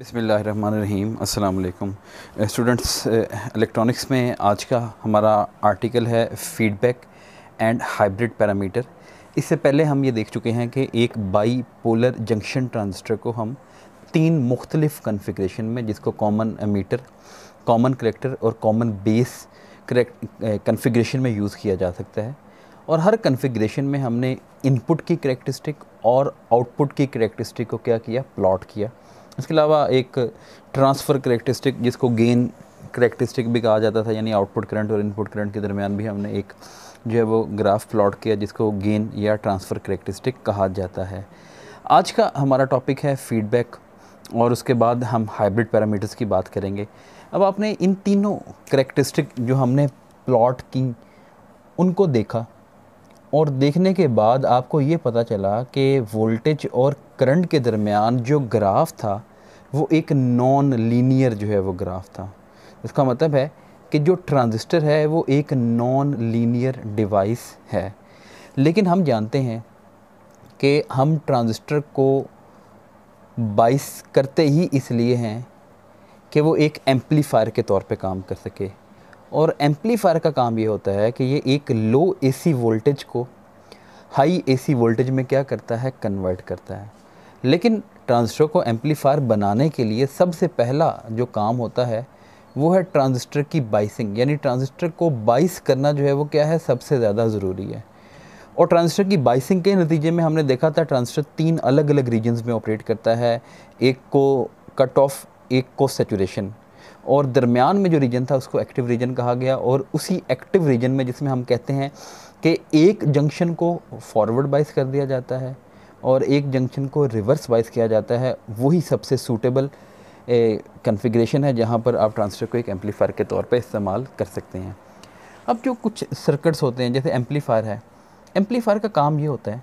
बसमीम अल्लाम students electronics में आज का हमारा आर्टिकल है फीडबैक एंड हाइब्रिड पैरामीटर इससे पहले हम ये देख चुके हैं कि एक बाई पोलर जंक्शन ट्रांजिस्टर को हम तीन मुख्तलिफ कन्फिग्रेशन में जिसको कॉमन मीटर कॉमन करेक्टर और कॉमन बेस कन्फिग्रेशन में यूज़ किया जा सकता है और हर कन्फिग्रेशन में हमने इनपुट की करेक्टरिस्टिक और आउटपुट की करेक्टरिस्टिक को क्या किया प्लॉट किया इसके अलावा एक ट्रांसफ़र करेक्टरिस्टिक जिसको गेन करेक्टरिस्टिक भी कहा जाता था यानी आउटपुट करंट और इनपुट करंट के दरमियान भी हमने एक जो है वो ग्राफ प्लॉट किया जिसको गेन या ट्रांसफ़र करेक्टरिस्टिक कहा जाता है आज का हमारा टॉपिक है फीडबैक और उसके बाद हम हाइब्रिड पैरामीटर्स की बात करेंगे अब आपने इन तीनों करेक्टरिस्टिक जो हमने प्लॉट की उनको देखा और देखने के बाद आपको ये पता चला कि वोल्टेज और करंट के दरमियान जो ग्राफ था वो एक नॉन लीनियर जो है वो ग्राफ था उसका मतलब है कि जो ट्रांजिस्टर है वो एक नॉन लीनियर डिवाइस है लेकिन हम जानते हैं कि हम ट्रांजिस्टर को बाइस करते ही इसलिए हैं कि वो एक एम्पलीफायर के तौर पे काम कर सके और एम्पलीफायर का काम ये होता है कि ये एक लो एसी वोल्टेज को हाई एसी वोल्टेज में क्या करता है कन्वर्ट करता है लेकिन ट्रांजिस्टर को एम्पलीफायर बनाने के लिए सबसे पहला जो काम होता है वो है ट्रांजिस्टर की बाइसिंग यानी ट्रांजिस्टर को बाइस करना जो है वो क्या है सबसे ज़्यादा ज़रूरी है और ट्रांजिस्टर की बाइसिंग के नतीजे में हमने देखा था ट्रांजिस्टर तीन अलग अलग रीजन्स में ऑपरेट करता है एक को कट ऑफ एक को सेचुरेशन और दरमियान में जो रीजन था उसको एक्टिव रीजन कहा गया और उसी एक्टिव रीजन में जिसमें हम कहते हैं कि एक जंक्शन को फॉरवर्ड बाइस कर दिया जाता है और एक जंक्शन को रिवर्स वाइज किया जाता है वही सबसे सूटेबल कन्फिग्रेशन है जहाँ पर आप ट्रांसफर को एक एम्पलीफायर के तौर पर इस्तेमाल कर सकते हैं अब जो कुछ सर्कट्स होते हैं जैसे एम्पलीफायर है एम्पलीफायर का काम ये होता है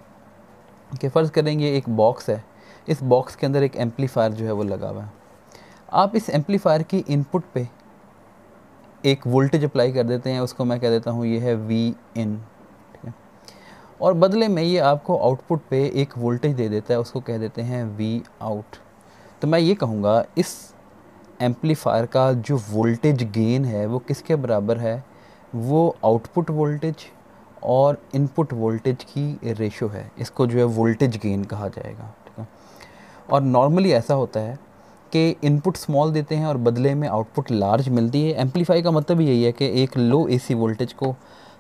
कि फ़र्ज़ करेंगे एक बॉक्स है इस बॉक्स के अंदर एक एम्पलीफायर जो है वो लगा हुआ है आप इस एम्पलीफायर की इनपुट पे एक वोल्टेज अप्लाई कर देते हैं उसको मैं कह देता हूँ ये है वी इन ठीक है और बदले में ये आपको आउटपुट पे एक वोल्टेज दे देता है उसको कह देते हैं वी आउट तो मैं ये कहूँगा इस एम्पलीफायर का जो वोल्टेज गेन है वो किसके बराबर है वो आउटपुट वोल्टेज और इनपुट वोल्टेज की रेशो है इसको जो है वोल्टेज गेन कहा जाएगा ठीक है और नॉर्मली ऐसा होता है के इनपुट स्मॉल देते हैं और बदले में आउटपुट लार्ज मिलती है एम्पलीफाई का मतलब यही है कि एक लो एसी वोल्टेज को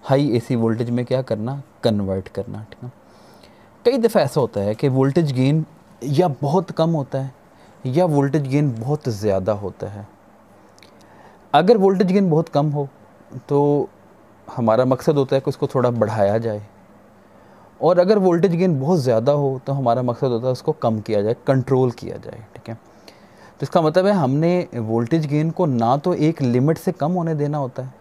हाई एसी वोल्टेज में क्या करना कन्वर्ट करना ठीक है कई दफ़ा ऐसा होता है कि वोल्टेज गेन या बहुत कम होता है या वोल्टेज गेन बहुत ज़्यादा होता है अगर वोल्टेज गेन बहुत कम हो तो हमारा मकसद होता है कि उसको थोड़ा बढ़ाया जाए और अगर वोल्टेज गेन बहुत ज़्यादा हो तो हमारा मकसद होता है उसको कम किया जाए कंट्रोल किया जाए ठीक है तो इसका मतलब है हमने वोल्टेज गेन को ना तो एक लिमिट से कम होने देना होता है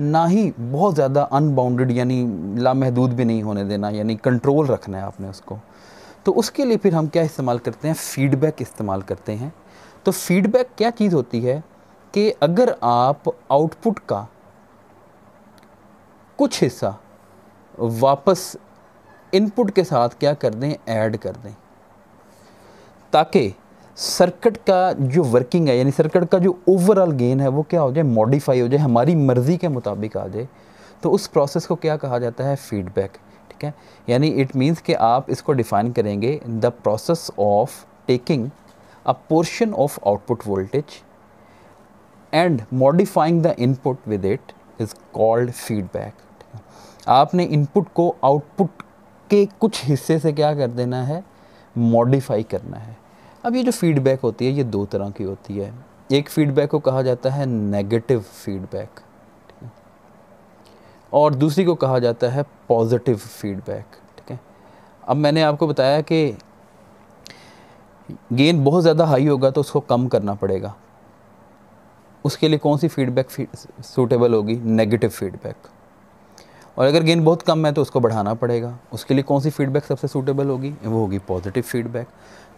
ना ही बहुत ज़्यादा अनबाउंडेड यानी लामहदूद भी नहीं होने देना यानी कंट्रोल रखना है आपने उसको तो उसके लिए फिर हम क्या इस्तेमाल करते हैं फीडबैक इस्तेमाल करते हैं तो फीडबैक क्या चीज़ होती है कि अगर आप आउटपुट का कुछ हिस्सा वापस इनपुट के साथ क्या कर दें ऐड कर दें ताकि सर्किट का जो वर्किंग है यानी सर्किट का जो ओवरऑल गेन है वो क्या हो जाए मॉडिफाई हो जाए हमारी मर्ज़ी के मुताबिक आ जाए तो उस प्रोसेस को क्या कहा जाता है फीडबैक ठीक है यानी इट मीन्स कि आप इसको डिफ़ाइन करेंगे the process of taking a portion of output voltage and modifying the input with it is called feedback आपने इनपुट को आउटपुट के कुछ हिस्से से क्या कर देना है मॉडिफाई करना है अब ये जो फीडबैक होती है ये दो तरह की होती है एक फीडबैक को कहा जाता है नेगेटिव फीडबैक और दूसरी को कहा जाता है पॉजिटिव फीडबैक ठीक है अब मैंने आपको बताया कि गेंद बहुत ज़्यादा हाई होगा तो उसको कम करना पड़ेगा उसके लिए कौन सी फीडबैक सूटेबल होगी नेगेटिव फीडबैक और अगर गेंद बहुत कम है तो उसको बढ़ाना पड़ेगा उसके लिए कौन सी फीडबैक सबसे सूटेबल होगी वो होगी पॉजिटिव फीडबैक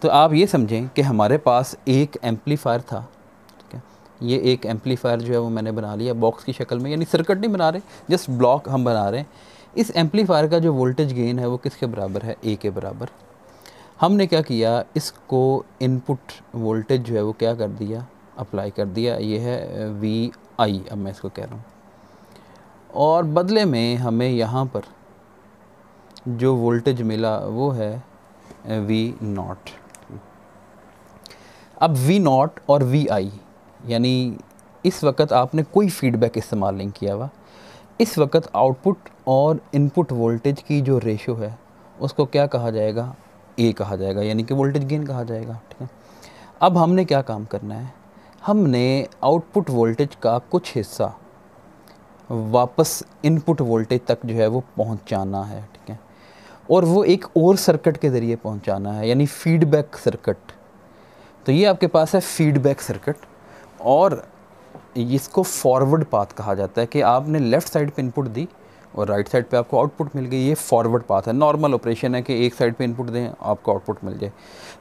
तो आप ये समझें कि हमारे पास एक एम्पलीफायर था ठीक है ये एक एम्पलीफायर जो है वो मैंने बना लिया बॉक्स की शक्ल में यानी सर्कट नहीं बना रहे जस्ट ब्लॉक हम बना रहे हैं इस एम्पलीफायर का जो वोल्टेज गेन है वो किसके बराबर है ए के बराबर हमने क्या किया इसको इनपुट वोल्टेज जो है वो क्या कर दिया अप्लाई कर दिया ये है वी आई अब मैं इसको कह रहा हूँ और बदले में हमें यहाँ पर जो वोल्टेज मिला वो है वी नॉट अब वी नॉट और वी आई यानी इस वक्त आपने कोई फीडबैक इस्तेमाल नहीं किया हुआ इस वक्त आउटपुट और इनपुट वोल्टेज की जो रेशो है उसको क्या कहा जाएगा ए कहा जाएगा यानी कि वोल्टेज गेन कहा जाएगा ठीक है अब हमने क्या काम करना है हमने आउटपुट वोल्टेज का कुछ हिस्सा वापस इनपुट वोल्टेज तक जो है वो पहुंचाना है ठीक है और वो एक और सर्किट के ज़रिए पहुंचाना है यानी फीडबैक सर्किट तो ये आपके पास है फीडबैक सर्किट और इसको फॉरवर्ड पाथ कहा जाता है कि आपने लेफ़्ट साइड पे इनपुट दी और राइट साइड पे आपको आउटपुट मिल गई ये फॉरवर्ड पाथ है नॉर्मल ऑपरेशन है कि एक साइड पे इनपुट दें आपको आउटपुट मिल जाए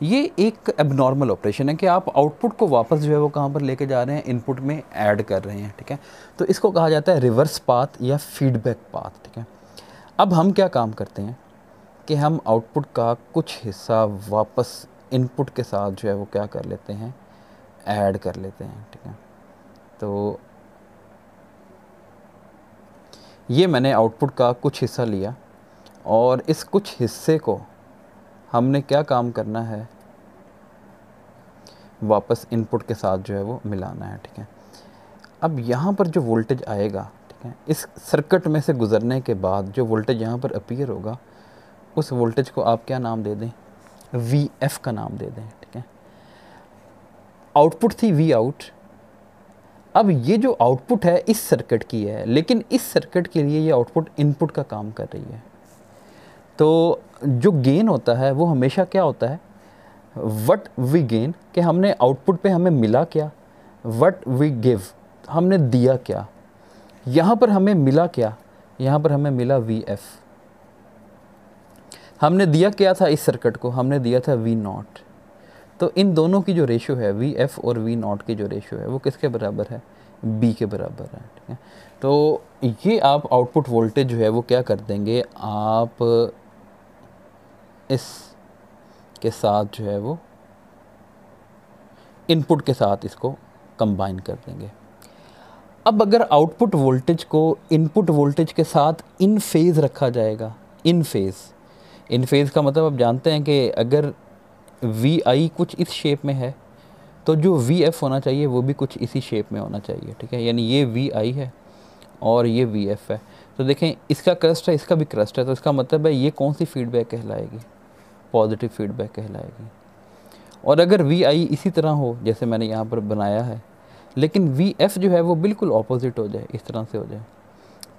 ये एक एबनॉर्मल ऑपरेशन है कि आप आउटपुट को वापस जो है वो कहाँ पर लेके जा रहे हैं इनपुट में ऐड कर रहे हैं ठीक है तो इसको कहा जाता है रिवर्स पाथ या फीडबैक पाथ ठीक है अब हम क्या काम करते हैं कि हम आउटपुट का कुछ हिस्सा वापस इनपुट के साथ जो है वो क्या कर लेते हैं ऐड कर लेते हैं ठीक है तो ये मैंने आउटपुट का कुछ हिस्सा लिया और इस कुछ हिस्से को हमने क्या काम करना है वापस इनपुट के साथ जो है वो मिलाना है ठीक है अब यहाँ पर जो वोल्टेज आएगा ठीक है इस सर्किट में से गुजरने के बाद जो वोल्टेज यहाँ पर अपीयर होगा उस वोल्टेज को आप क्या नाम दे दें वी एफ का नाम दे दें ठीक है आउटपुट थी वी आउट अब ये जो आउटपुट है इस सर्किट की है लेकिन इस सर्किट के लिए ये आउटपुट इनपुट का काम कर रही है तो जो गेन होता है वो हमेशा क्या होता है वट वी गेन कि हमने आउटपुट पे हमें मिला क्या वट वी गिव हमने दिया क्या यहाँ पर हमें मिला क्या यहाँ पर हमें मिला वी एफ़ हमने दिया क्या था इस सर्किट को हमने दिया था वी नॉट तो इन दोनों की जो रेशो है वी एफ और वी नॉट की जो रेशो है वो किसके बराबर है बी के बराबर है ठीक है तो ये आप आउटपुट वोल्टेज जो है वो क्या कर देंगे आप इस के साथ जो है वो इनपुट के साथ इसको कंबाइन कर देंगे अब अगर आउटपुट वोल्टेज को इनपुट वोल्टेज के साथ इन फेज़ रखा जाएगा इन फेज़ इन फेज़ का मतलब आप जानते हैं कि अगर वी आई कुछ इस शेप में है तो जो वी एफ़ होना चाहिए वो भी कुछ इसी शेप में होना चाहिए ठीक है यानी ये वी आई है और ये वी एफ़ है तो देखें इसका क्रस्ट है इसका भी क्रस्ट है तो इसका मतलब है ये कौन सी फीडबैक कहलाएगी पॉजिटिव फीडबैक कहलाएगी और अगर वी आई इसी तरह हो जैसे मैंने यहाँ पर बनाया है लेकिन वी एफ़ जो है वो बिल्कुल अपोज़िट हो जाए इस तरह से हो जाए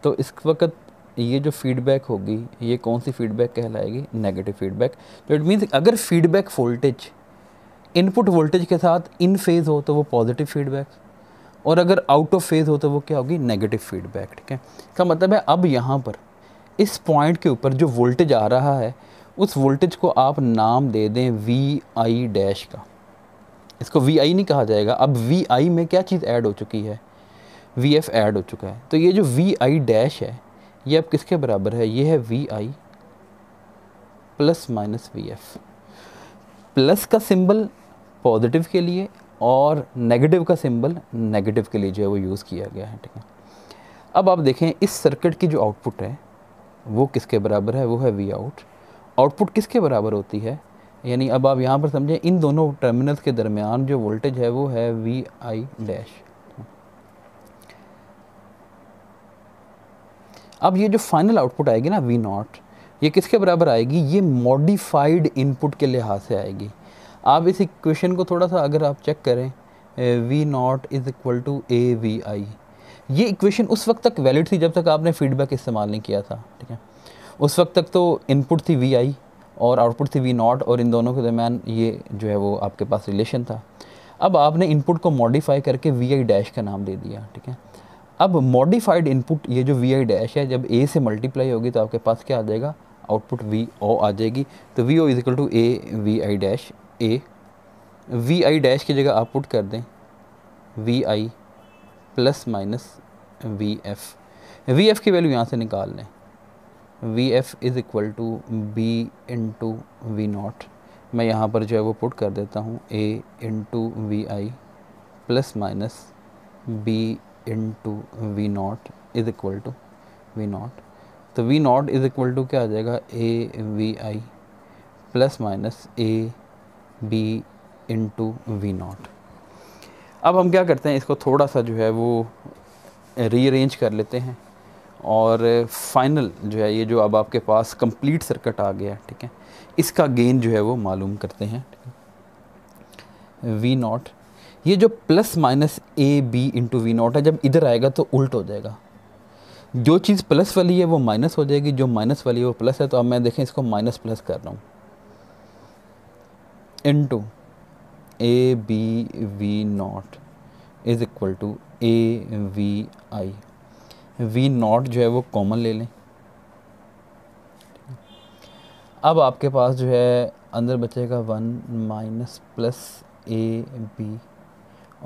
तो इस वक्त ये जो फीडबैक होगी ये कौन सी फीडबैक कहलाएगी नेगेटिव फीडबैक तो इट मीन्स अगर फीडबैक वोल्टेज इनपुट वोल्टेज के साथ इन फेज़ हो तो वो पॉजिटिव फीडबैक और अगर आउट ऑफ फेज़ हो तो वो क्या होगी नेगेटिव फीडबैक ठीक है इसका मतलब है अब यहाँ पर इस पॉइंट के ऊपर जो वोल्टेज आ रहा है उस वोल्टेज को आप नाम दे दें वी आई डैश का इसको वी आई नहीं कहा जाएगा अब वी आई में क्या चीज़ ऐड हो चुकी है वी एफ ऐड हो चुका है तो ये जो वी आई डैश है ये अब किसके बराबर है ये है V I plus minus V F plus का सिंबल पॉजिटिव के लिए और नेगेटिव का सिंबल नेगेटिव के लिए जो है वो यूज़ किया गया है ठीक है अब आप देखें इस सर्किट की जो आउटपुट है वो किसके बराबर है वो है वी आउट आउटपुट किसके बराबर होती है यानी अब आप यहाँ पर समझें इन दोनों टर्मिनल्स के दरमियान जो वोल्टेज है वो है वी आई डैश अब ये जो फाइनल आउटपुट आएगी ना वी नॉट ये किसके बराबर आएगी ये मॉडिफाइड इनपुट के लिहाज से आएगी आप इस इक्वेशन को थोड़ा सा अगर आप चेक करें V naught is equal to A V I ये इक्वेशन उस वक्त तक वैलिड थी जब तक आपने फीडबैक इस्तेमाल नहीं किया था ठीक है उस वक्त तक तो इनपुट थी वी आई और आउटपुट थी वी नॉट और इन दोनों के दरमियान ये जो है वो आपके पास रिलेशन था अब आपने इनपुट को मॉडिफाई करके वी आई डैश का नाम दे दिया ठीक है अब मॉडिफाइड इनपुट ये जो वी आई डैश है जब ए से मल्टीप्लाई होगी तो आपके पास क्या आ जाएगा आउटपुट वी ओ आ जाएगी तो V O is equal to A V I dash A V I dash की जगह आप पुट कर दें V I plus minus V F V F की वैल्यू यहाँ से निकाल लें V F is equal to B into V naught मैं यहाँ पर जो है वो पुट कर देता हूँ A into V I plus minus B into V naught is equal to V naught तो V naught is equal to क्या आ जाएगा A V I plus minus A B into V naught अब हम क्या करते हैं इसको थोड़ा सा जो है वो रीअरेंज कर लेते हैं और फाइनल जो है ये जो अब आपके पास कंप्लीट सर्किट आ गया ठीक है इसका गेन जो है वो मालूम करते हैं वी नॉट ये जो plus minus A B into V naught है जब इधर आएगा तो उल्ट हो जाएगा जो चीज़ प्लस वाली है वो माइनस हो जाएगी जो माइनस वाली है वो प्लस है तो अब मैं देखें इसको माइनस प्लस कर रहा हूँ into A B V naught is equal to A V I V naught जो है वो कॉमन ले लें अब आपके पास जो है अंदर बचेगा one minus plus A B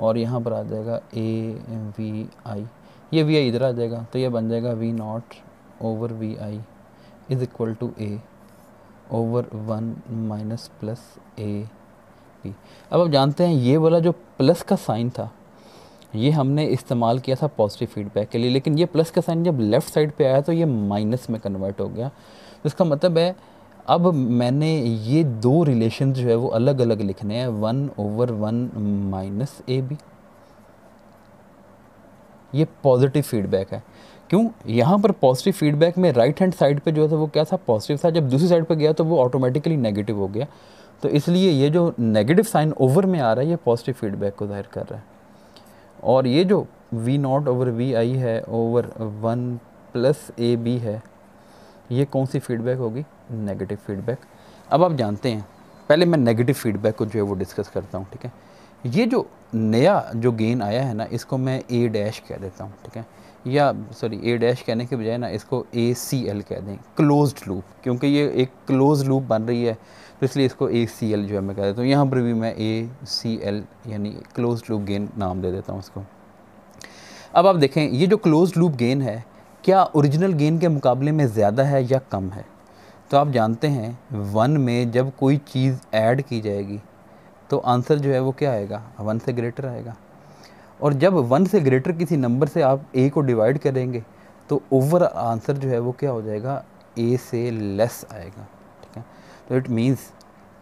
और यहाँ पर आ जाएगा ए वी आई ये वी आई इधर आ जाएगा तो ये बन जाएगा V naught over V I is equal to A over one minus plus A P अब आप जानते हैं ये वाला जो प्लस का साइन था ये हमने इस्तेमाल किया था पॉजिटिव फीडबैक के लिए लेकिन ये प्लस का साइन जब लेफ़्ट साइड पे आया तो ये माइनस में कन्वर्ट हो गया तो इसका मतलब है अब मैंने ये दो रिलेशन जो है वो अलग अलग लिखने हैं one over one minus A B ये पॉजिटिव फीडबैक है क्यों यहाँ पर पॉजिटिव फीडबैक में राइट हैंड साइड पे जो है वो क्या था पॉजिटिव था जब दूसरी साइड पे गया तो वो ऑटोमेटिकली नेगेटिव हो गया तो इसलिए ये जो नेगेटिव साइन ओवर में आ रहा है ये पॉजिटिव फीडबैक को जाहिर कर रहा है और ये जो V naught over V I है over one plus A B है ये कौन सी फीडबैक होगी नेगेटिव फीडबैक अब आप जानते हैं पहले मैं नेगेटिव फीडबैक को जो है वो डिस्कस करता हूँ ठीक है ये जो नया जो गेन आया है ना इसको मैं ए डैश कह देता हूँ ठीक है या सॉरी ए डैश कहने के बजाय ना इसको ए सी एल कह दें क्लोज लूप क्योंकि ये एक क्लोज लूप बन रही है तो इसलिए इसको ए सी एल जो है मैं कह देता हूँ यहाँ पर भी मैं ए सी एल यानी क्लोज लूप गेन नाम दे देता हूँ इसको अब आप देखें ये जो क्लोज लूप गेन है क्या ओरिजिनल गेन के मुकाबले में ज़्यादा है या कम है तो आप जानते हैं वन में जब कोई चीज़ ऐड की जाएगी तो आंसर जो है वो क्या आएगा वन से ग्रेटर आएगा और जब वन से ग्रेटर किसी नंबर से आप ए को डिवाइड करेंगे तो ओवर आंसर जो है वो क्या हो जाएगा ए से लेस आएगा ठीक है तो इट मीन्स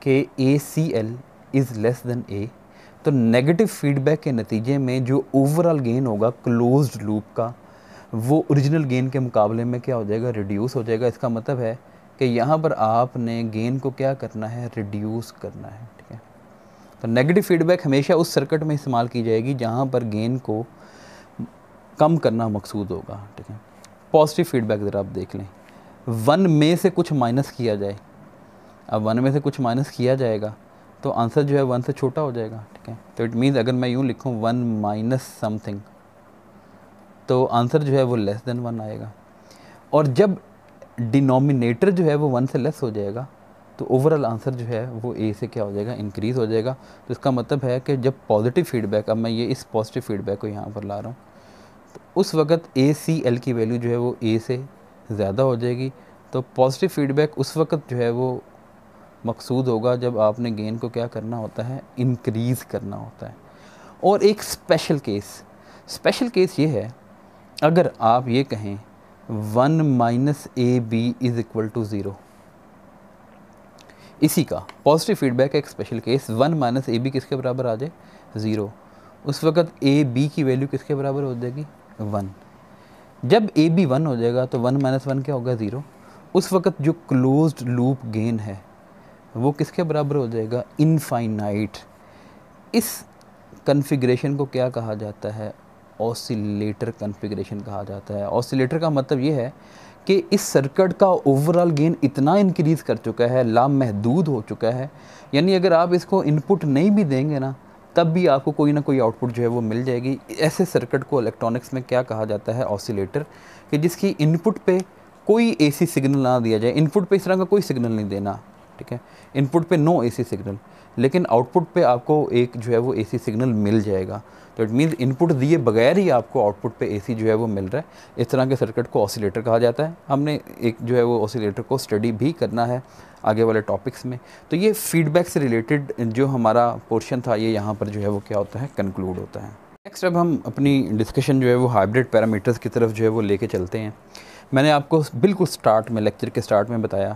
के A C L is less than A तो नेगेटिव फीडबैक के नतीजे में जो ओवरऑल गेन होगा क्लोज्ड लूप का वो ओरिजिनल गेन के मुकाबले में क्या हो जाएगा रिड्यूस हो जाएगा इसका मतलब है कि यहाँ पर आपने गेन को क्या करना है रिड्यूस करना है ठीक है तो नेगेटिव फीडबैक हमेशा उस सर्किट में इस्तेमाल की जाएगी जहाँ पर गेन को कम करना मकसूद होगा ठीक है पॉजिटिव फीडबैक ज़रा आप देख लें वन में से कुछ माइनस किया जाए अब वन में से कुछ माइनस किया जाएगा तो आंसर जो है वन से छोटा हो जाएगा ठीक है तो इट मीन्स अगर मैं यूँ लिखूँ वन माइनस समथिंग तो आंसर जो है वो लेस देन वन आएगा और जब डिनोमिनेटर जो है वो वन से लेस हो जाएगा तो ओवरऑल आंसर जो है वो ए से क्या हो जाएगा इंक्रीज़ हो जाएगा तो इसका मतलब है कि जब पॉजिटिव फीडबैक अब मैं ये इस पॉजिटिव फीडबैक को यहाँ पर ला रहा हूँ तो उस वक्त ए सी एल की वैल्यू जो है वो ए से ज़्यादा हो जाएगी तो पॉजिटिव फीडबैक उस वक्त जो है वो मकसूद होगा जब आपने गेन को क्या करना होता है इंक्रीज़ करना होता है और एक स्पेशल केस स्पेशल केस ये है अगर आप ये कहें one minus A B is equal to zero इसी का पॉजिटिव फीडबैक है एक special case one minus A B किसके बराबर आ जाए ज़ीरो उस वक्त ए बी की वैल्यू किसके बराबर हो जाएगी वन जब ए बी वन हो जाएगा तो वन माइनस वन क्या होगा ज़ीरो उस वक्त जो क्लोज लूप गेन है वो किसके बराबर हो जाएगा इनफाइनाइट इस कन्फिग्रेशन को क्या कहा जाता है ऑसिलेटर कन्फिग्रेशन कहा जाता है ऑसिलेटर का मतलब ये है कि इस सर्किट का ओवरऑल गेन इतना इंक्रीज़ कर चुका है लामहदूद हो चुका है यानी अगर आप इसको इनपुट नहीं भी देंगे ना तब भी आपको कोई ना कोई आउटपुट जो है वो मिल जाएगी ऐसे सर्किट को इलेक्ट्रॉनिक्स में क्या कहा जाता है ऑसिलेटर कि जिसकी इनपुट पे कोई एसी सिग्नल ना दिया जाए इनपुट पे इस तरह का कोई सिग्नल नहीं देना ठीक है इनपुट पे नो एसी सिग्नल लेकिन आउटपुट पे आपको एक जो है वो एसी सिग्नल मिल जाएगा तो इट मीन्स इनपुट दिए बगैर ही आपको आउटपुट पे एसी जो है वो मिल रहा है इस तरह के सर्किट को ऑसिलेटर कहा जाता है हमने एक जो है वो ऑसिलेटर को स्टडी भी करना है आगे वाले टॉपिक्स में तो ये फीडबैक से रिलेटेड जो हमारा पोर्शन था ये यहाँ पर जो है वो क्या होता है कंक्लूड होता है नेक्स्ट अब हम अपनी डिस्कशन जो है वो हाइब्रिड पैरामीटर्स की तरफ जो है वो ले चलते हैं मैंने आपको बिल्कुल स्टार्ट में लेक्चर के स्टार्ट में बताया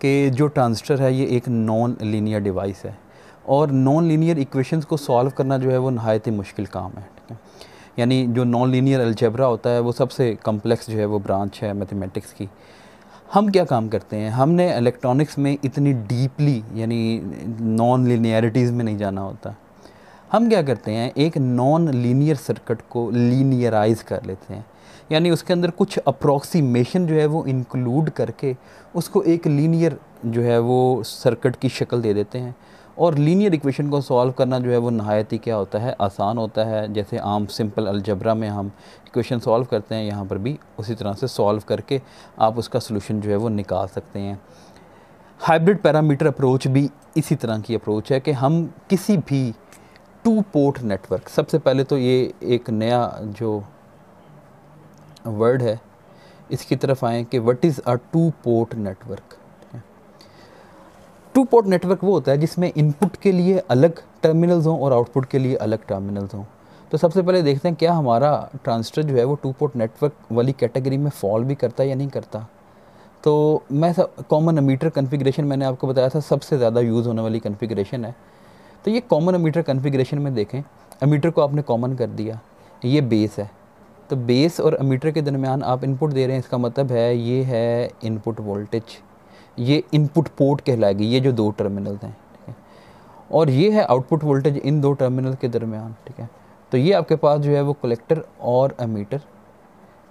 कि जो ट्रांजिस्टर है ये एक नॉन लीनियर डिवाइस है और नॉन लीनियर इक्वेशंस को सॉल्व करना जो है वो नहायत ही मुश्किल काम है ठीक है यानी जो नॉन लीनियर अलजेब्रा होता है वो सबसे कम्प्लेक्स जो है वो ब्रांच है मैथमेटिक्स की हम क्या काम करते हैं हमने इलेक्ट्रॉनिक्स में इतनी डीपली यानी नॉन लीनियरिटीज़ में नहीं जाना होता हम क्या करते हैं एक नॉन लीनियर सर्किट को लीनियराइज कर लेते हैं यानी उसके अंदर कुछ अप्रॉक्सीमेशन जो है वो इंक्लूड करके उसको एक लीनियर जो है वो सर्किट की शक्ल दे देते हैं और लीनियर इक्वेशन को सॉल्व करना जो है वो नहायत ही क्या होता है आसान होता है जैसे आम सिंपल अलजबरा में हम इक्वेशन सॉल्व करते हैं यहाँ पर भी उसी तरह से सॉल्व करके आप उसका सोल्यूशन जो है वो निकाल सकते हैं हाइब्रिड पैरामीटर अप्रोच भी इसी तरह की अप्रोच है कि हम किसी भी टू पोर्ट नेटवर्क सबसे पहले तो ये एक नया जो वर्ड है इसकी तरफ आएँ कि what is a two port network two port network वो होता है जिसमें इनपुट के लिए अलग टर्मिनल्स हों और आउटपुट के लिए अलग टर्मिनल्स हों तो सबसे पहले देखते हैं क्या हमारा ट्रांसटर जो है वो टू पोर्ट नेटवर्क वाली कैटेगरी में फॉल भी करता है या नहीं करता तो मैं कॉमन अमीटर कन्फिग्रेशन मैंने आपको बताया था सबसे ज़्यादा यूज़ होने वाली कन्फिग्रेशन है तो ये कॉमन अमीटर कन्फिग्रेशन में देखें अमीटर को आपने कॉमन कर दिया ये बेस है तो बेस और अमीटर के दरमियान आप इनपुट दे रहे हैं इसका मतलब है ये है इनपुट वोल्टेज ये इनपुट पोर्ट कहलाएगी ये जो दो टर्मिनल हैं ठीक है और ये है आउटपुट वोल्टेज इन दो टर्मिनल के दरमियान ठीक है तो ये आपके पास जो है वो कलेक्टर और अमीटर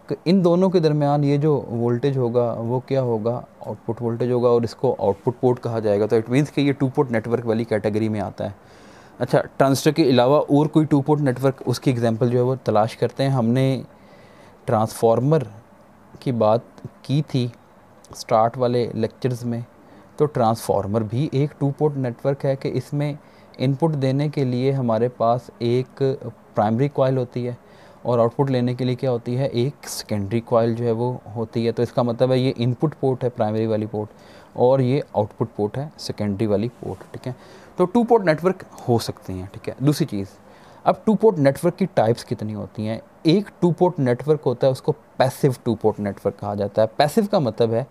तो इन दोनों के दरमियान ये जो वोल्टेज होगा वो क्या होगा आउटपुट वोल्टेज होगा और इसको आउटपुट पोर्ट कहा जाएगा तो इट मीन्स कि ये टू पोर्ट नेटवर्क वाली कैटेगरी में आता है अच्छा ट्रांसटर के अलावा और कोई टू पोर्ट नेटवर्क उसकी एग्जांपल जो है वो तलाश करते हैं हमने ट्रांसफार्मर की बात की थी स्टार्ट वाले लेक्चर्स में तो ट्रांसफार्मर भी एक टू पोर्ट नेटवर्क है कि इसमें इनपुट देने के लिए हमारे पास एक प्राइमरी कॉयल होती है और आउटपुट लेने के लिए क्या होती है एक सेकेंडरी कॉयल जो है वो होती है तो इसका मतलब है ये इनपुट पोर्ट है प्राइमरी वाली पोर्ट और ये आउटपुट पोर्ट है सेकेंडरी वाली पोर्ट ठीक है तो टू पोर्ट नेटवर्क हो सकते हैं ठीक है दूसरी चीज़ अब टू पोर्ट नेटवर्क की टाइप्स कितनी होती हैं एक टू पोर्ट नेटवर्क होता है उसको पैसिव टू पोर्ट नेटवर्क कहा जाता है पैसिव का मतलब है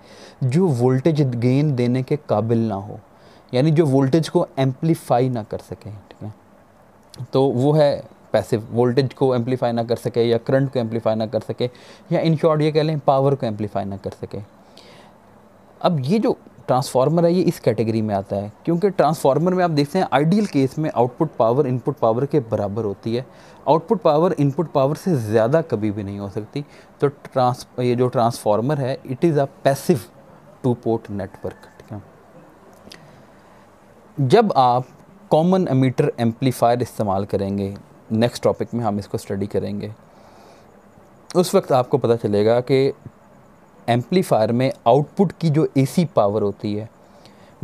जो वोल्टेज गेन देने के काबिल ना हो यानी जो वोल्टेज को एम्पलीफाई ना कर सके ठीक है तो वो है पैसिव वोल्टेज को एम्पलीफाई ना कर सके या करंट को एम्पलीफाई ना कर सके या इन शॉर्ट ये कह लें पावर को एम्पलीफाई ना कर सके अब ये जो ट्रांसफार्मर है ये इस कैटेगरी में आता है क्योंकि ट्रांसफार्मर में आप देखते हैं आइडियल केस में आउटपुट पावर इनपुट पावर के बराबर होती है आउटपुट पावर इनपुट पावर से ज़्यादा कभी भी नहीं हो सकती तो ट्रांस ये जो ट्रांसफार्मर है it is a passive two port network ठीक है जब आप कॉमन अमीटर एम्पलीफायर इस्तेमाल करेंगे नेक्स्ट टॉपिक में हम इसको स्टडी करेंगे उस वक्त आपको पता चलेगा कि एम्पलीफायर में आउटपुट की जो ए पावर होती है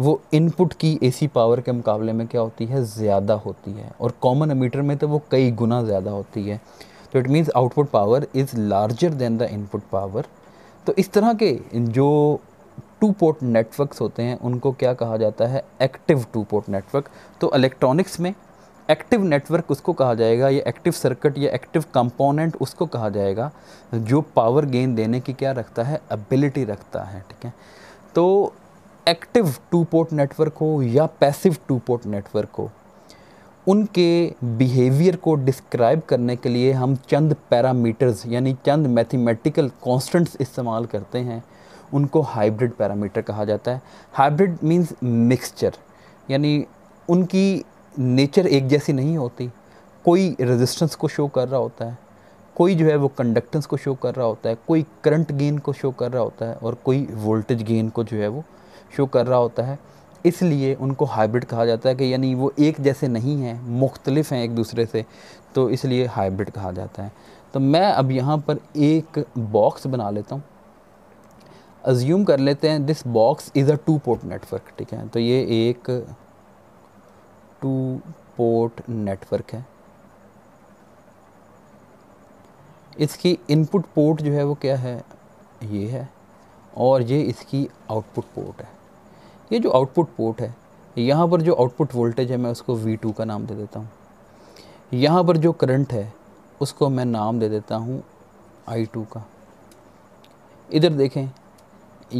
वो इनपुट की ए पावर के मुकाबले में क्या होती है ज़्यादा होती है और कॉमन अमीटर में तो वो कई गुना ज़्यादा होती है तो it means output power is larger than the input power तो इस तरह के जो टू पोर्ट नेटवर्क्स होते हैं उनको क्या कहा जाता है एक्टिव टू पोर्ट नेटवर्क तो इलेक्ट्रॉनिक्स में एक्टिव नेटवर्क उसको कहा जाएगा या एक्टिव सर्किट या एक्टिव कंपोनेंट उसको कहा जाएगा जो पावर गेन देने की क्या रखता है एबिलिटी रखता है ठीक है तो एक्टिव टू पोर्ट नेटवर्क हो या पैसिव टू पोर्ट नेटवर्क हो उनके बिहेवियर को डिस्क्राइब करने के लिए हम चंद पैरामीटर्स यानी चंद मैथमेटिकल कॉन्स्टेंट्स इस्तेमाल करते हैं उनको हाइब्रिड पैरामीटर कहा जाता है हाइब्रिड मीन्स मिक्सचर यानी उनकी नेचर एक जैसी नहीं होती कोई रेजिस्टेंस को शो कर रहा होता है कोई जो है वो कंडक्टेंस को शो कर रहा होता है कोई करंट गेन को शो कर रहा होता है और कोई वोल्टेज गेन को जो है वो शो कर रहा होता है इसलिए उनको हाइब्रिड कहा जाता है कि यानी वो एक जैसे नहीं हैं मुख्तलिफ हैं एक दूसरे से तो इसलिए हाइब्रिड कहा जाता है तो मैं अब यहाँ पर एक बॉक्स बना लेता हूँ अज्यूम कर लेते हैं this box is a two port network ठीक है तो ये एक टू पोर्ट नेटवर्क है इसकी इनपुट पोर्ट जो है वो क्या है ये है और ये इसकी आउटपुट पोर्ट है ये जो आउटपुट पोर्ट है यहाँ पर जो आउटपुट वोल्टेज है मैं उसको V2 का नाम दे देता हूँ यहाँ पर जो करंट है उसको मैं नाम दे देता हूँ I2 का इधर देखें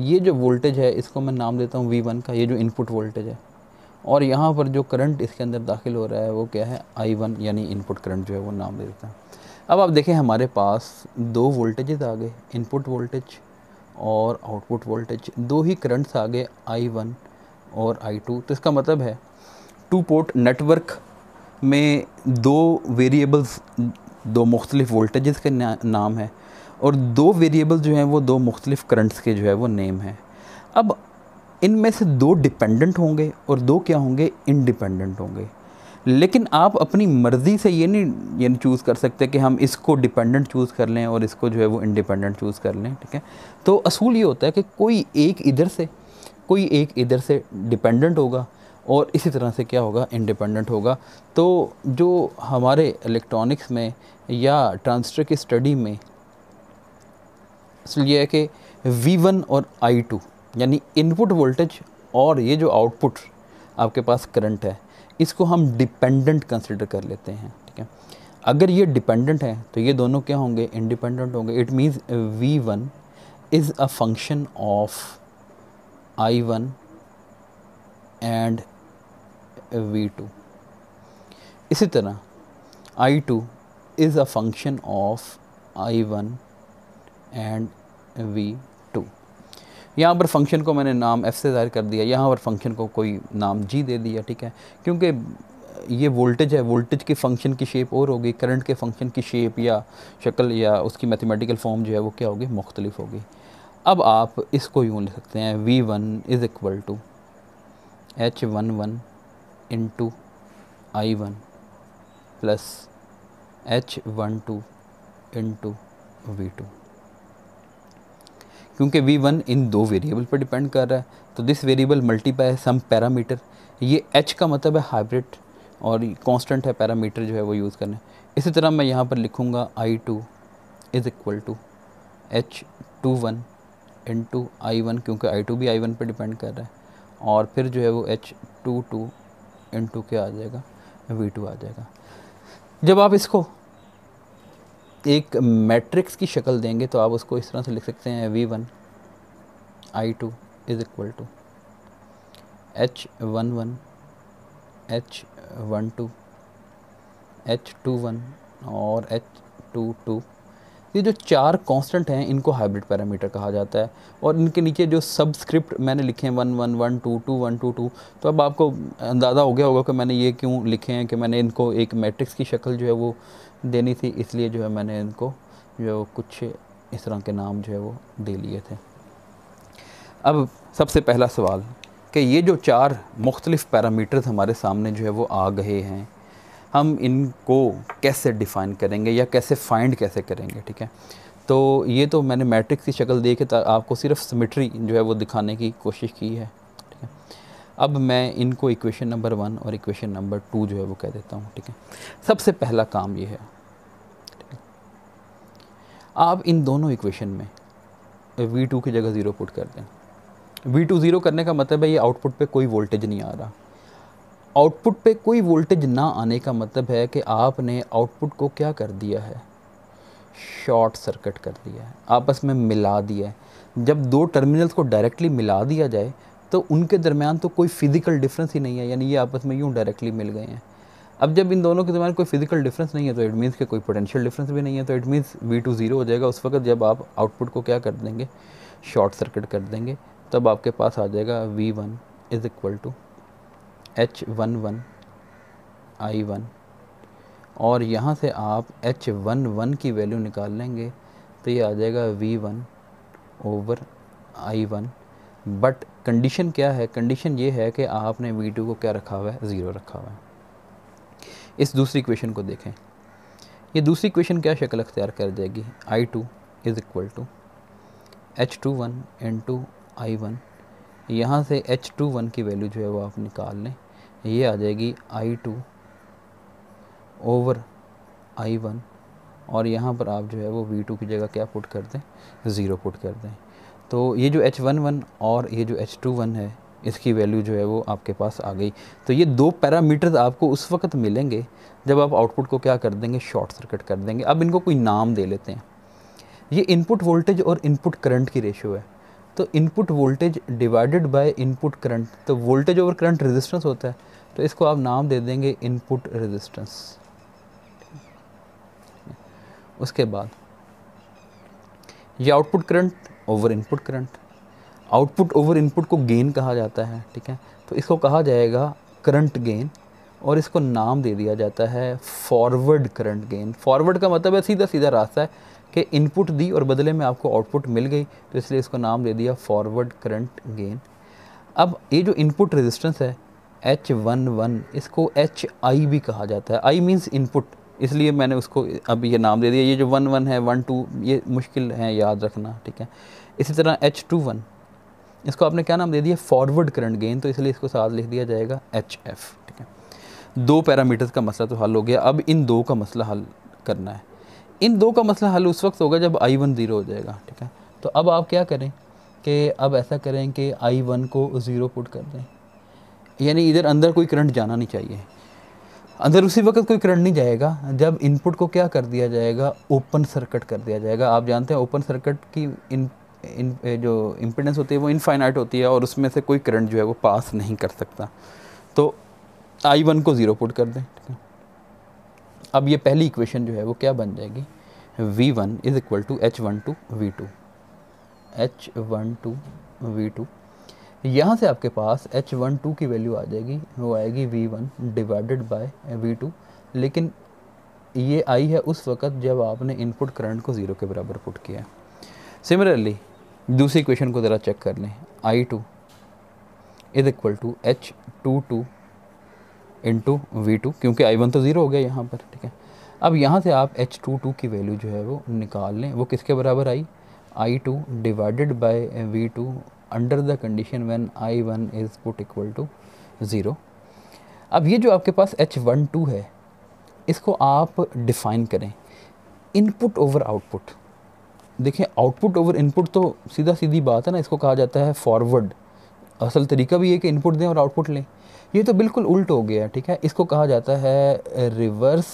ये जो वोल्टेज है इसको मैं नाम देता हूँ V1 का ये जो इनपुट वोल्टेज है और यहाँ पर जो करंट इसके अंदर दाखिल हो रहा है वो क्या है आई वन यानी इनपुट करंट जो है वो नाम दे देता है अब आप देखें हमारे पास दो वोल्टेजेस आ गए इनपुट वोल्टेज और आउटपुट वोल्टेज दो ही करंट्स आ गए आई वन और आई टू तो इसका मतलब है टू पोर्ट नेटवर्क में दो वेरिएबल्स दो मुख्तलिफ़ वोल्टेजेस के ना, नाम है और दो वेरिएबल जो हैं वो दो मुख्तलिफ़ करंट्स के जो है वो नेम है अब इनमें से दो डिपेंडेंट होंगे और दो क्या होंगे इंडिपेंडेंट होंगे लेकिन आप अपनी मर्ज़ी से ये नहीं ये चूज़ कर सकते कि हम इसको डिपेंडेंट चूज़ कर लें और इसको जो है वो इंडिपेंडेंट चूज़ कर लें ठीक है तो असूल ये होता है कि कोई एक इधर से कोई एक इधर से डिपेंडेंट होगा और इसी तरह से क्या होगा इंडिपेंडेंट होगा तो जो हमारे इलेक्ट्रॉनिक्स में या ट्रांसटर की स्टडी में असल ये है कि वी वन और आई टू यानी इनपुट वोल्टेज और ये जो आउटपुट आपके पास करंट है इसको हम डिपेंडेंट कंसिडर कर लेते हैं ठीक है अगर ये डिपेंडेंट है तो ये दोनों क्या होंगे इंडिपेंडेंट होंगे it means V one is a function of I one and V two इसी तरह I two is a function of I one and V यहाँ पर फंक्शन को मैंने नाम एफ़ से ज़ाहिर कर दिया यहाँ पर फंक्शन को कोई नाम जी दे दिया ठीक है क्योंकि ये वोल्टेज है वोल्टेज के फंक्शन की शेप और होगी करंट के फंक्शन की शेप या शक्ल या उसकी मैथमेटिकल फॉर्म जो है वो क्या होगी मुख्तलिफ होगी अब आप इसको यूँ लिख सकते हैं V one is equal to H one one into I one plus H one two into V two क्योंकि वी वन इन दो वेरिएबल पर डिपेंड कर रहा है तो this variable multiply some parameter ये एच का मतलब है हाइब्रिड और कांस्टेंट है पैरामीटर जो है वो यूज़ करना इसी तरह मैं यहाँ पर लिखूँगा I two is equal to H two one into I one क्योंकि आई टू भी आई वन पर डिपेंड कर रहा है और फिर जो है वो H two two into क्या आ जाएगा वी टू आ जाएगा जब आप इसको एक मैट्रिक्स की शक्ल देंगे तो आप उसको इस तरह से लिख सकते हैं V one I two is equal to H one one H one two H two one और एच टू टू ये जो चार कांस्टेंट हैं इनको हाइब्रिड पैरामीटर कहा जाता है और इनके नीचे जो सबस्क्रिप्ट मैंने लिखे हैं one one one two two one two two तो अब आपको अंदाज़ा हो गया होगा कि मैंने ये क्यों लिखे हैं कि मैंने इनको एक मैट्रिक्स की शक्ल जो है वो देनी थी इसलिए जो है मैंने इनको जो कुछ इस तरह के नाम जो है वो दे लिए थे अब सबसे पहला सवाल कि ये जो चार मुख्तलिफ़ पैरामीटर्स हमारे सामने जो है वो आ गए हैं हम इनको कैसे डिफ़ाइन करेंगे या कैसे फाइंड कैसे करेंगे ठीक है तो ये तो मैंने मैट्रिक्स की शक्ल देखे तो आपको सिर्फ सिमिट्री जो है वो दिखाने की कोशिश की है ठीक है अब मैं इनको इक्वेशन नंबर वन और इक्वेशन नंबर टू जो है वो कह देता हूँ ठीक है सबसे पहला काम ये है आप इन दोनों इक्वेशन में V2 की जगह ज़ीरो पुट कर दें V2 ज़ीरो करने का मतलब है ये आउटपुट पे कोई वोल्टेज नहीं आ रहा आउटपुट पे कोई वोल्टेज ना आने का मतलब है कि आपने आउटपुट को क्या कर दिया है शॉर्ट सर्किट कर दिया है आपस में मिला दिया है जब दो टर्मिनल्स को डायरेक्टली मिला दिया जाए तो उनके दरमियान तो कोई फ़िज़िकल डिफरेंस ही नहीं है यानी ये आपस में यूँ डायरेक्टली मिल गए हैं अब जब इन दोनों के दरमियान कोई फिजिकल डिफरेंस नहीं है तो इट मीन्स के कोई पोटेंशियल डिफरेंस भी नहीं है तो it means V two zero हो जाएगा उस वक्त जब आप आउटपुट को क्या कर देंगे शॉर्ट सर्किट कर देंगे तब आपके पास आ जाएगा V one is equal to H one one I one और यहाँ से आप एच वन वन की वैल्यू निकाल लेंगे तो ये आ जाएगा V one over I one but condition क्या है कंडीशन ये है कि आपने वी टू को क्या रखा हुआ है ज़ीरो रखा हुआ है इस दूसरी इक्वेशन को देखें ये दूसरी इक्वेशन क्या शक्ल अख्तियार कर जाएगी I two is equal to H two one into I one यहाँ से एच टू वन की वैल्यू जो है वो आप निकाल लें ये आ जाएगी I two over I one और यहाँ पर आप जो है वो वी टू की जगह क्या पुट कर दें ज़ीरो पुट कर दें तो ये जो एच वन वन और ये जो एच टू वन है इसकी वैल्यू जो है वो आपके पास आ गई तो ये दो पैरामीटर्स आपको उस वक्त मिलेंगे जब आप आउटपुट को क्या कर देंगे शॉर्ट सर्किट कर देंगे अब इनको कोई नाम दे लेते हैं ये इनपुट वोल्टेज और इनपुट करंट की रेशो है तो input voltage divided by input current तो वोल्टेज ओवर करंट रेजिस्टेंस होता है तो इसको आप नाम दे देंगे इनपुट रेजिस्टेंस उसके बाद ये output current over input current output over input को गेन कहा जाता है ठीक है तो इसको कहा जाएगा करंट गेन और इसको नाम दे दिया जाता है फॉरवर्ड करंट गेन फॉरवर्ड का मतलब है सीधा सीधा रास्ता है कि इनपुट दी और बदले में आपको आउटपुट मिल गई तो इसलिए इसको नाम दे दिया फॉरवर्ड करंट गेन अब ये जो इनपुट रेजिस्टेंस है एच वन वन इसको एच आई भी कहा जाता है आई मीन्स इनपुट इसलिए मैंने उसको अब ये नाम दे दिया ये जो वन वन है वन टू ये मुश्किल है याद रखना ठीक है इसी तरह एच टू वन इसको आपने क्या नाम दे दिया फॉरवर्ड करंट गेन तो इसलिए इसको साथ लिख दिया जाएगा एच एफ ठीक है दो पैरामीटर्स का मसला तो हल हो गया अब इन दो का मसला हल करना है इन दो का मसला हल उस वक्त होगा जब आई वन ज़ीरो हो जाएगा ठीक है तो अब आप क्या करें कि अब ऐसा करें कि आई वन को ज़ीरो पुट कर दें यानी इधर अंदर कोई करंट जाना नहीं चाहिए अंदर उसी वक्त कोई करंट नहीं जाएगा जब इनपुट को क्या कर दिया जाएगा ओपन सर्किट कर दिया जाएगा आप जानते हैं ओपन सर्किट की इन इन जो इम्पिडेंस होती है वो इनफाइनाइट होती है और उसमें से कोई करंट जो है वो पास नहीं कर सकता तो आई वन को ज़ीरो पुट कर दें ठीक है अब ये पहली इक्वेशन जो है वो क्या बन जाएगी V one is equal to H one two V two H one two V two यहाँ से आपके पास एच वन टू की वैल्यू आ जाएगी वो आएगी V one divided by V two लेकिन ये आई है उस वक़्त जब आपने इनपुट करंट को ज़ीरो के बराबर पुट किया सिमिलरली दूसरी इक्वेशन को ज़रा चेक कर लें I two is equal to H two two into V two क्योंकि आई वन तो ज़ीरो हो गया यहाँ पर ठीक है अब यहाँ से आप एच टू टू की वैल्यू जो है वो निकाल लें वो किसके बराबर I I two divided by V two under the condition when I one is put equal to zero अब ये जो आपके पास एच वन टू है इसको आप डिफ़ाइन करें इनपुट ओवर आउटपुट देखें आउटपुट ओवर इनपुट तो सीधा सीधी बात है ना इसको कहा जाता है फॉरवर्ड असल तरीका भी है कि इनपुट दें और आउटपुट लें ये तो बिल्कुल उल्ट हो गया ठीक है इसको कहा जाता है रिवर्स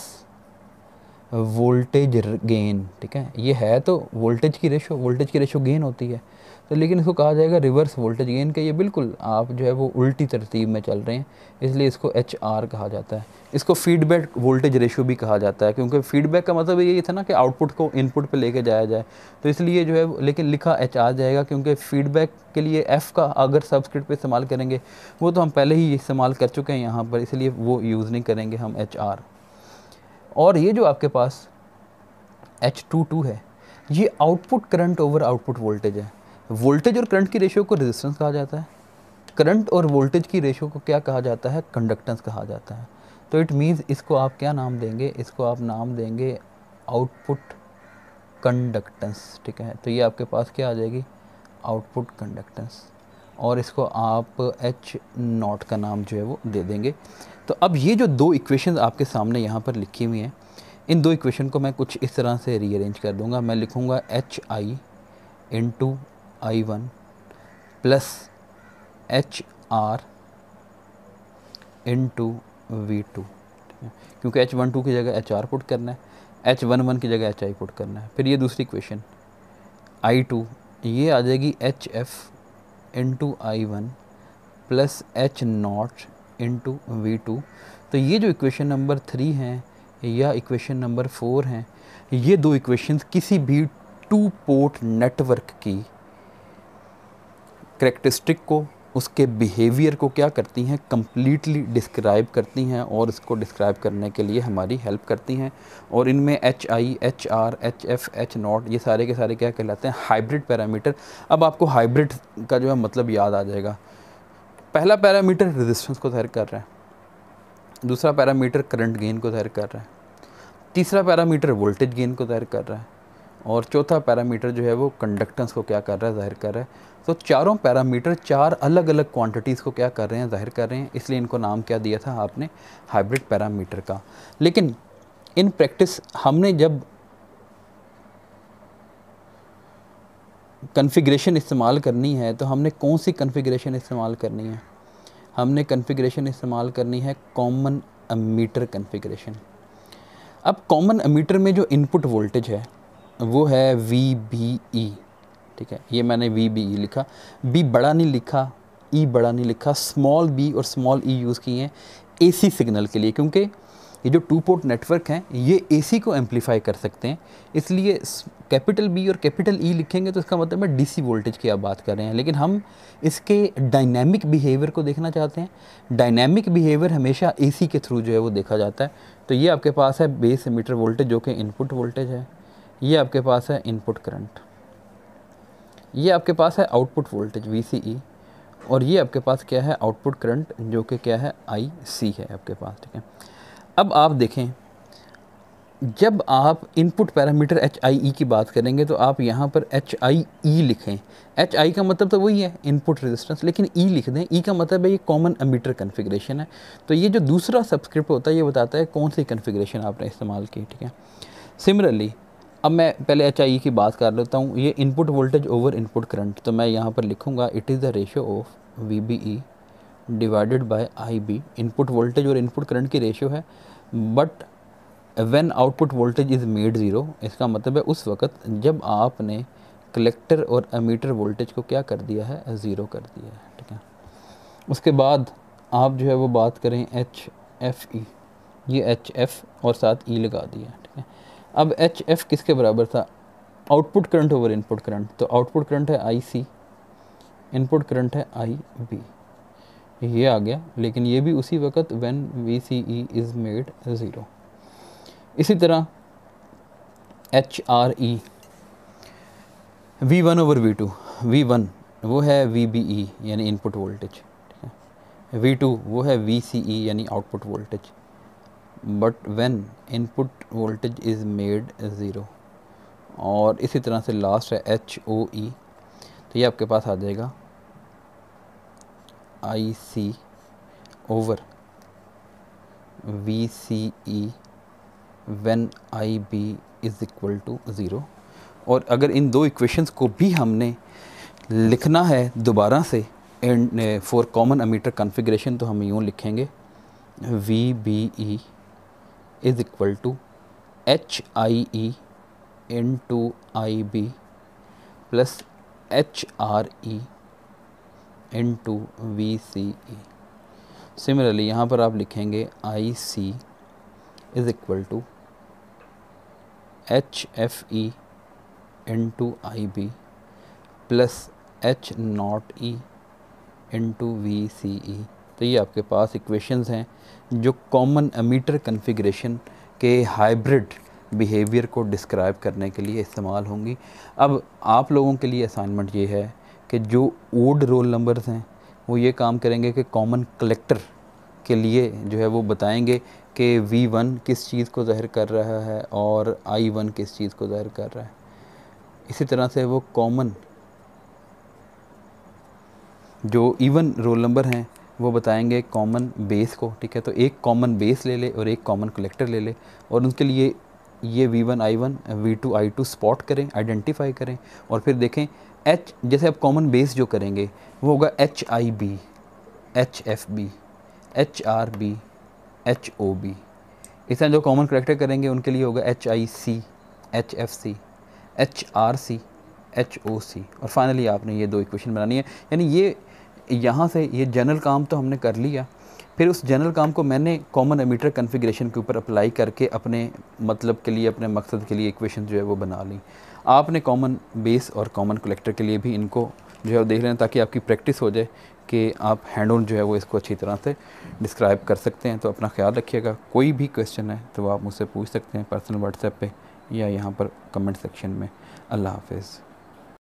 वोल्टेज गेन ठीक है ये है तो वोल्टेज की रेशो वोल्टेज की रेशो गेन होती है तो लेकिन इसको कहा जाएगा रिवर्स वोल्टेज गेन का ये बिल्कुल आप जो है वो उल्टी तरतीब में चल रहे हैं इसलिए इसको एच आर कहा जाता है इसको फीडबैक वोल्टेज रेशो भी कहा जाता है क्योंकि फीडबैक का मतलब यही था ना कि आउटपुट को इनपुट पे लेके जाया जाए तो इसलिए जो है लेकिन लिखा एच आर जाएगा क्योंकि फीडबैक के लिए एफ़ का अगर सबस्क्रिप्ट पे इस्तेमाल करेंगे वो तो हम पहले ही इस्तेमाल कर चुके हैं यहाँ पर इसलिए वो यूज़ नहीं करेंगे हम एच आर और ये जो आपके पास एच टू टू है ये output current over output voltage है वोल्टेज और करंट की रेशियो को रेजिस्टेंस कहा जाता है करंट और वोल्टेज की रेशियो को क्या कहा जाता है कंडक्टेंस कहा जाता है तो इट मीन्स इसको आप क्या नाम देंगे इसको आप नाम देंगे आउटपुट कंडक्टेंस ठीक है तो ये आपके पास क्या आ जाएगी आउटपुट कंडक्टेंस और इसको आप एच नॉट का नाम जो है वो दे देंगे तो अब ये जो दो इक्वेशन आपके सामने यहाँ पर लिखी हुई हैं इन दो इक्वेशन को मैं कुछ इस तरह से रीअरेंज कर दूँगा मैं लिखूँगा H I into I one plus H R into V two क्योंकि एच वन टू की जगह एच आर पुट करना है एच वन वन की जगह एच आई पुट करना है फिर ये दूसरी क्वेश्चन आई टू ये आ जाएगी H F into I one plus H naught into V two तो ये जो इक्वेशन नंबर थ्री हैं या इक्वेशन नंबर फोर हैं ये दो इक्वेशंस किसी भी टू पोर्ट नेटवर्क की करेक्टरिस्टिक को उसके बिहेवियर को क्या करती हैं कम्प्लीटली डिस्क्राइब करती हैं और इसको डिस्क्राइब करने के लिए हमारी हेल्प करती हैं और इनमें H I H R H F H naught ये सारे के सारे क्या कहलाते हैं हाइब्रिड पैरामीटर अब आपको हाइब्रिड का जो है मतलब याद आ जाएगा पहला पैरामीटर रेजिस्टेंस को तैयार कर रहा है दूसरा पैरामीटर करंट गेन को तैयार कर रहा है तीसरा पैरामीटर वोल्टेज गेन को तैयार कर रहा है और चौथा पैरामीटर जो है वो कंडक्टेंस को क्या कर रहा है ज़ाहिर कर रहा है तो चारों पैरामीटर चार अलग अलग क्वांटिटीज़ को क्या कर रहे हैं ज़ाहिर कर रहे हैं इसलिए इनको नाम क्या दिया था आपने हाइब्रिड पैरामीटर का लेकिन इन प्रैक्टिस हमने जब कन्फिग्रेशन इस्तेमाल करनी है तो हमने कौन सी कन्फिग्रेशन इस्तेमाल करनी है हमने कन्फिग्रेशन इस्तेमाल करनी है कॉमन अमीटर कन्फिग्रेशन अब कॉमन अमीटर में जो इनपुट वोल्टेज है वो है वी बी ई ठीक है ये मैंने वी बी ई लिखा बी बड़ा नहीं लिखा ई e बड़ा नहीं लिखा स्मॉल बी और स्मॉल ई e यूज़ किए हैं ए सी सिग्नल के लिए क्योंकि ये जो टू पोर्ट नेटवर्क हैं ये ए सी को एम्पलीफाई कर सकते हैं इसलिए कैपिटल बी और कैपिटल ई e लिखेंगे तो इसका मतलब डी डीसी वोल्टेज की आप बात कर रहे हैं लेकिन हम इसके डायनेमिक बिहेवियर को देखना चाहते हैं डायनेमिक बिहेवियर हमेशा एसी के थ्रू जो है वो देखा जाता है तो ये आपके पास है बेस मीटर वोल्टेज जो कि इनपुट वोल्टेज है ये आपके पास है इनपुट करंट ये आपके पास है आउटपुट वोल्टेज वी e, और ये आपके पास क्या है आउटपुट करंट जो कि क्या है आई सी है आपके पास ठीक है अब आप देखें जब आप input parameter H I E की बात करेंगे तो आप यहाँ पर एच आई ई लिखें एच आई e का मतलब तो वही है इनपुट रेजिस्टेंस लेकिन ई e लिख दें ई e का मतलब है ये कॉमन अमीटर कन्फिग्रेशन है तो ये जो दूसरा सब्सक्रिप्ट होता है ये बताता है कौन सी कन्फिग्रेशन आपने इस्तेमाल की ठीक है सिमिलरली अब मैं पहले एच आई e की बात कर लेता हूँ ये input voltage over input current तो मैं यहाँ पर लिखूँगा it is the ratio of V B E divided by I B input voltage और इनपुट करंट की रेशियो है but when output voltage is made zero इसका मतलब है उस वक्त जब आपने कलेक्टर और अमीटर वोल्टेज को क्या कर दिया है ज़ीरो कर दिया है ठीक है उसके बाद आप जो है वो बात करें एच एफ ई ये एच एफ और साथ ई e लगा दिया ठीक है अब एच एफ किसके बराबर था output current over input current तो आउटपुट करंट है आई सी इनपुट करंट है आई बी ये आ गया लेकिन ये भी उसी वक्त when V C E is made zero इसी तरह H R E V one over V two V one वो है वी बी ई यानी इनपुट वोल्टेज ठीक है वी टू वो है वी सी ई यानी output voltage but when input voltage is made zero और इसी तरह से लास्ट है एच ओ ई तो ये आपके पास आ जाएगा I C over V C E when I B is equal to zero और अगर इन दो इक्वेशंस को भी हमने लिखना है दोबारा से and for common emitter configuration तो हम यूँ लिखेंगे V B E is equal to H I E into I B plus H R E into V C E similarly यहाँ पर आप लिखेंगे I C is equal to H F E into I B plus H naught E into V C E तो ये आपके पास equations हैं जो कॉमन अमीटर कन्फिग्रेशन के हाइब्रिड बिहेवियर को डिस्क्राइब करने के लिए इस्तेमाल होंगी अब आप लोगों के लिए असाइनमेंट ये है कि जो ओड रोल नंबर्स हैं वो ये काम करेंगे कि कॉमन कलेक्टर के लिए जो है वो बताएंगे कि वी वन किस चीज़ को ज़ाहिर कर रहा है और आई वन किस चीज़ को ज़ाहिर कर रहा है इसी तरह से वो कॉमन जो इवन रोल नंबर हैं वो बताएंगे कॉमन बेस को ठीक है तो एक कॉमन बेस ले ले और एक कॉमन कलेक्टर ले ले और उनके लिए ये V one I one V two I two spot करें आइडेंटिफाई करें और फिर देखें एच जैसे आप कॉमन बेस जो करेंगे वो होगा H I B H F B H R B H O B इस तरह जो कॉमन करेक्टर करेंगे उनके लिए होगा H I C H F C H R C H O C और फाइनली आपने ये दो इक्वेशन बनानी है यानी ये यहाँ से ये जनरल काम तो हमने कर लिया फिर उस जनरल काम को मैंने कॉमन एमीटर कन्फिग्रेशन के ऊपर अप्लाई करके अपने मतलब के लिए अपने मकसद के लिए इक्वेशन जो है वो बना ली आपने कॉमन बेस और कॉमन कलेक्टर के लिए भी इनको जो है देख लें ताकि आपकी प्रैक्टिस हो जाए कि आप हैंड ऑन जो है वो इसको अच्छी तरह से डिस्क्राइब कर सकते हैं तो अपना ख्याल रखिएगा कोई भी क्वेश्चन है तो आप मुझसे पूछ सकते हैं पर्सनल व्हाट्सएप पे या यहाँ पर कमेंट सेक्शन में अल्लाह हाफिज़